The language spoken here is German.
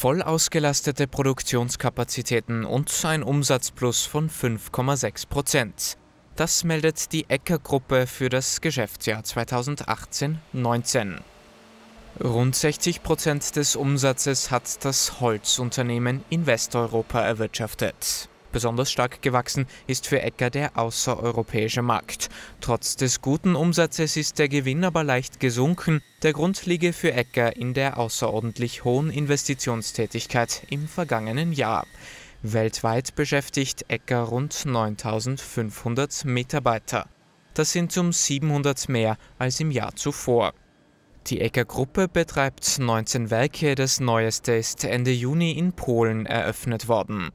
voll ausgelastete Produktionskapazitäten und ein Umsatzplus von 5,6 Prozent. Das meldet die Ecker-Gruppe für das Geschäftsjahr 2018-19. Rund 60 Prozent des Umsatzes hat das Holzunternehmen in Westeuropa erwirtschaftet. Besonders stark gewachsen ist für Ecker der außereuropäische Markt. Trotz des guten Umsatzes ist der Gewinn aber leicht gesunken. Der Grund liege für Ecker in der außerordentlich hohen Investitionstätigkeit im vergangenen Jahr. Weltweit beschäftigt Ecker rund 9500 Mitarbeiter. Das sind um 700 mehr als im Jahr zuvor. Die Ecker-Gruppe betreibt 19 Werke, das neueste ist Ende Juni in Polen eröffnet worden.